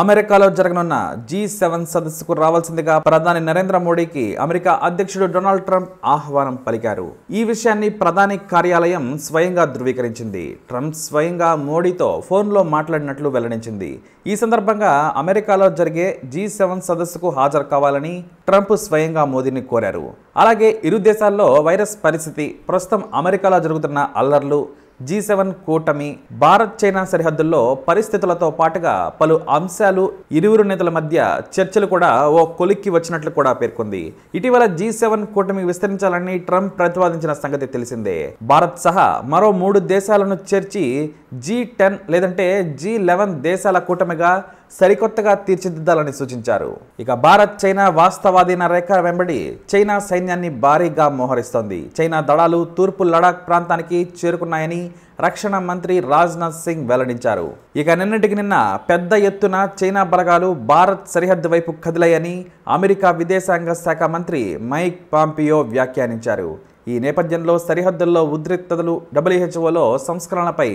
అమెరికాలో జరగనున్న G seven సదస్సుకు రావాల్సిందిగా ప్రధాని నరేంద్ర మోడీకి అమెరికా అధ్యక్షుడు డొనాల్డ్ ట్రంప్ ఆహ్వానం పలికారు ఈ విషయాన్ని ప్రధాని కార్యాలయం స్వయంగా ధృవీకరించింది ట్రంప్ స్వయంగా మోడీతో ఫోన్లో మాట్లాడినట్లు వెల్లడించింది ఈ సందర్భంగా అమెరికాలో జరిగే జీ సెవెన్ సదస్సుకు హాజరు కావాలని ట్రంప్ స్వయంగా మోదీని కోరారు అలాగే ఇరు దేశాల్లో వైరస్ పరిస్థితి ప్రస్తుతం అమెరికాలో జరుగుతున్న అల్లర్లు జీ సెవెన్ కూటమి భారత్ చైనా సరిహద్దుల్లో పరిస్థితులతో పాటుగా పలు అంశాలు ఇరువురు నేతల మధ్య చర్చలు కూడా ఓ కొలిక్కి వచ్చినట్లు కూడా పేర్కొంది ఇటీవల జీ సెవెన్ కూటమి విస్తరించాలని ట్రంప్ ప్రతిపాదించిన సంగతి తెలిసిందే భారత్ సహా మరో మూడు దేశాలను చేర్చి జీ టెన్ లేదంటే జీ లెవెన్ దేశాల కూటమిగా సరికొత్తగా తీర్చిదిద్దాలని సూచించారు ఇక భారత్ చైనా వాస్తవాధీన రేఖ వెంబడి చైనా సైన్యాన్ని భారీగా మోహరిస్తోంది చైనా దళాలు తూర్పు లడాక్ ప్రాంతానికి చేరుకున్నాయని రక్షణ మంత్రి రాజ్నాథ్ సింగ్ వెల్లడించారు ఇక నిన్నటికి నిన్న పెద్ద ఎత్తున చైనా బలగాలు భారత్ సరిహద్దు వైపు కదిలాయని అమెరికా విదేశాంగ శాఖ మంత్రి మైక్ పాంపియో వ్యాఖ్యానించారు ఈ నేపథ్యంలో సరిహద్దుల్లో ఉద్రిక్తతలు డబ్ల్యూహెచ్ఓలో సంస్కరణలపై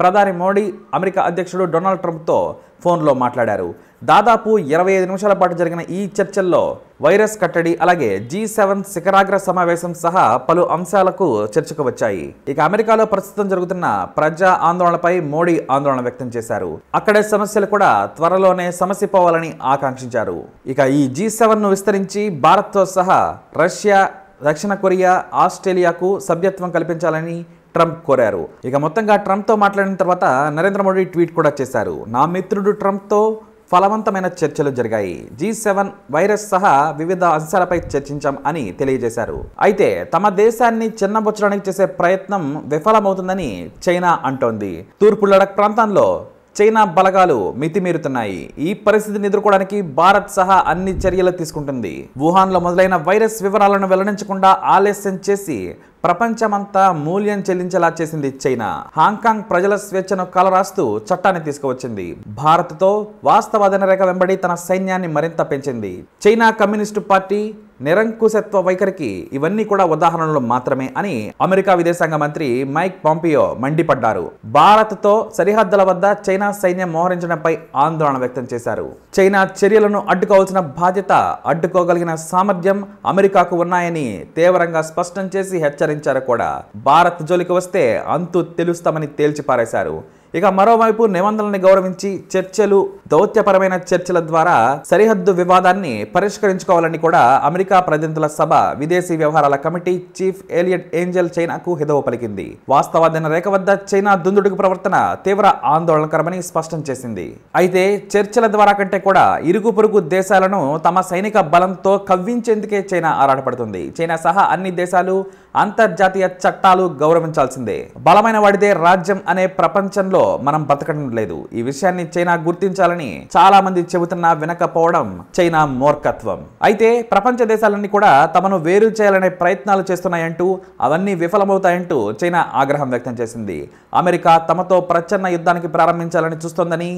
ప్రధాని మోడీ అమెరికా అధ్యక్షుడు డొనాల్డ్ ట్రంప్తో ఫోన్లో మాట్లాడారు దాదాపు ఇరవై ఐదు నిమిషాల పాటు జరిగిన ఈ చర్చల్లో వైరస్ కట్టడి అలాగే జీ సెవెన్ శిఖరాగ్ర సమావేశం సహా పలు అంశాలకు చర్చకు వచ్చాయి ఇక అమెరికాలో ప్రస్తుతం జరుగుతున్న ప్రజా ఆందోళనపై మోడీ ఆందోళన వ్యక్తం చేశారు అక్కడే సమస్యలు కూడా త్వరలోనే సమసిపోవాలని ఆకాంక్షించారు ఇక ఈ జీ సెవెన్ను విస్తరించి భారత్తో సహా రష్యా దక్షిణ కొరియా ఆస్ట్రేలియాకు సభ్యత్వం కల్పించాలని ట్రంప్ కోరారు ఇక మొత్తంగా ట్రంప్తో మాట్లాడిన తర్వాత నరేంద్ర మోడీ ట్వీట్ కూడా చేశారు నా మిత్రుడు ట్రంప్తో ఫలవంతమైన చర్చలు జరిగాయి జీ సెవెన్ వైరస్ సహా వివిధ అంశాలపై చర్చించాం అని తెలియజేశారు అయితే తమ దేశాన్ని చిన్నబుచ్చడానికి చేసే ప్రయత్నం విఫలమవుతుందని చైనా అంటోంది తూర్పు లడక్ ప్రాంతంలో చైనా బలగాలు మితిమీరుతున్నాయి ఈ పరిస్థితిని ఎదుర్కోవడానికి భారత్ సహా అన్ని చర్యలు తీసుకుంటుంది వుహాన్లో మొదలైన వైరస్ వివరాలను వెల్లడించకుండా ఆలస్యం చేసి ప్రపంచమంతా మూల్యం చెల్లించేలా చేసింది చైనా హాంకాంగ్ ప్రజల స్వేచ్ఛను కలరాస్తూ చట్టాన్ని తీసుకువచ్చింది భారత్తో వాస్తవాదన రేఖ వెంబడి తన సైన్యాన్ని మరింత పెంచింది చైనా కమ్యూనిస్టు పార్టీ నిరంకుశత్వ వైఖరికి ఇవన్నీ కూడా ఉదాహరణలు మాత్రమే అని అమెరికా విదేశాంగ మంత్రి మైక్ పాంపియో మండిపడ్డారు భారత్తో సరిహద్దుల వద్ద చైనా సైన్యం మోహరించడంపై ఆందోళన వ్యక్తం చేశారు చైనా చర్యలను అడ్డుకోవాల్సిన బాధ్యత అడ్డుకోగలిగిన సామర్థ్యం అమెరికాకు ఉన్నాయని తీవ్రంగా స్పష్టం చేసి హెచ్చరించారు కూడా భారత్ జోలికి వస్తే అంతు తెలుస్తామని తేల్చిపారేశారు ఇక మరోవైపు నిబంధనల్ని గౌరవించి చర్చలు దౌత్యపరమైన చర్చల ద్వారా సరిహద్దు వివాదాన్ని పరిష్కరించుకోవాలని కూడా అమెరికా ప్రతినిధుల సభ విదేశీ వ్యవహారాల కమిటీ చీఫ్ ఏలియట్ ఏంజల్ చైనాకు హితవు పలికింది వాస్తవాధీన రేఖ వద్ద చైనా దుందుడుకు ప్రవర్తన తీవ్ర ఆందోళనకరమని స్పష్టం చేసింది అయితే చర్చల ద్వారా కంటే కూడా ఇరుగు పొరుగు దేశాలను తమ సైనిక బలంతో కవ్వించేందుకే చైనా ఆరాటపడుతుంది చైనా సహా అన్ని దేశాలు అంతర్జాతీయ చట్టాలు గౌరవించాల్సిందే బలమైన వాడిదే రాజ్యం అనే ప్రపంచంలో మనం బతకడం లేదు ఈ విషయాన్ని చైనా గుర్తించాలని చేయాలని చాలా మంది చెబుతున్నా వినకపోవడం చైనా మూర్ఖత్వం అయితే ప్రపంచ దేశాలన్నీ కూడా తమను వేరు చేయాలనే ప్రయత్నాలు చేస్తున్నాయంటూ అవన్నీ విఫలమవుతాయంటూ చైనా ఆగ్రహం వ్యక్తం చేసింది అమెరికా తమతో ప్రచ్ఛన్న యుద్ధానికి ప్రారంభించాలని చూస్తోందని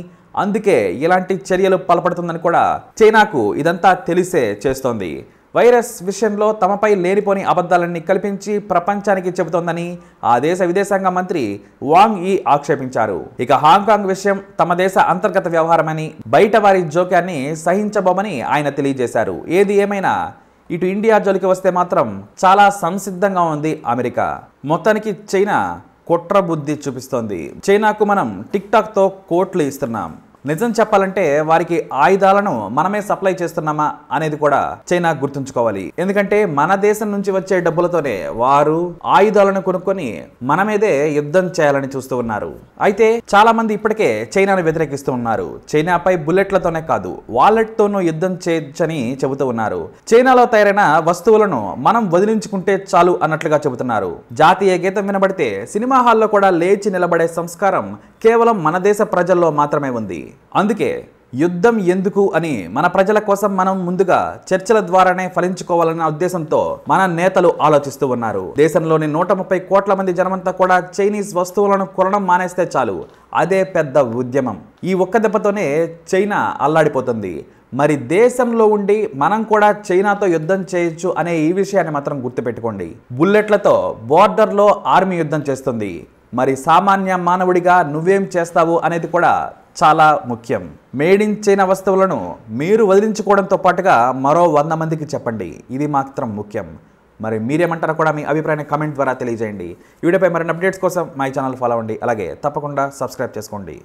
అందుకే ఇలాంటి చర్యలు పలపడుతుందని కూడా చైనాకు ఇదంతా తెలిసే చేస్తోంది వైరస్ విషయంలో తమపై లేనిపోని అబద్ధాలన్నీ కల్పించి ప్రపంచానికి చెబుతోందని ఆ దేశ విదేశాంగ మంత్రి వాంగ్ ఈ ఆక్షేపించారు ఇక హాంకాంగ్ విషయం తమ దేశ అంతర్గత వ్యవహారమని బయట వారి జోక్యాన్ని సహించబోమని ఆయన తెలియజేశారు ఏది ఏమైనా ఇటు ఇండియా జోలికి వస్తే మాత్రం చాలా సంసిద్ధంగా ఉంది అమెరికా మొత్తానికి చైనా కుట్ర బుద్ధి చూపిస్తోంది చైనాకు మనం టిక్ టాక్తో కోట్లు ఇస్తున్నాం నిజం చెప్పాలంటే వారికి ఆయుధాలను మనమే సప్లై చేస్తున్నామా అనేది కూడా చైనా గుర్తుంచుకోవాలి ఎందుకంటే మన దేశం నుంచి వచ్చే డబ్బులతోనే వారు ఆయుధాలను కొనుక్కొని మనమేదే యుద్ధం చేయాలని చూస్తూ ఉన్నారు అయితే చాలా మంది ఇప్పటికే చైనాను వ్యతిరేకిస్తూ ఉన్నారు చైనాపై బుల్లెట్లతోనే కాదు వాలెట్తోనూ యుద్ధం చేయొచ్చని చెబుతూ ఉన్నారు చైనాలో తయారైన వస్తువులను మనం వదిలించుకుంటే చాలు అన్నట్లుగా చెబుతున్నారు జాతీయ గీతం వినబడితే సినిమా హాల్లో కూడా లేచి నిలబడే సంస్కారం కేవలం మన దేశ ప్రజల్లో మాత్రమే ఉంది అందుకే యుద్ధం ఎందుకు అని మన ప్రజల కోసం మనం ముందుగా చర్చల ద్వారానే ఫలించుకోవాలన్న ఉద్దేశంతో మన నేతలు ఆలోచిస్తూ ఉన్నారు దేశంలోని నూట ముప్పై కోట్ల మంది జనమంతా కూడా చైనీస్ వస్తువులను కొనడం మానేస్తే చాలు అదే పెద్ద ఉద్యమం ఈ ఒక్క దెబ్బతోనే చైనా అల్లాడిపోతుంది మరి దేశంలో ఉండి మనం కూడా చైనాతో యుద్ధం చేయొచ్చు అనే ఈ విషయాన్ని మాత్రం గుర్తుపెట్టుకోండి బుల్లెట్లతో బోర్డర్లో ఆర్మీ యుద్ధం చేస్తుంది మరి సామాన్య మానవుడిగా నువ్వేం చేస్తావు అనేది కూడా చాలా ముఖ్యం మేడ్ ఇన్ చైనా వస్తువులను మీరు వదిలించుకోవడంతో పాటుగా మరో వంద మందికి చెప్పండి ఇది మాత్రం ముఖ్యం మరి మీరేమంటారో కూడా మీ అభిప్రాయాన్ని కమెంట్ ద్వారా తెలియజేయండి వీడియోపై మరిన్ని అప్డేట్స్ కోసం మై ఛానల్ ఫాలో అవ్వండి అలాగే తప్పకుండా సబ్స్క్రైబ్ చేసుకోండి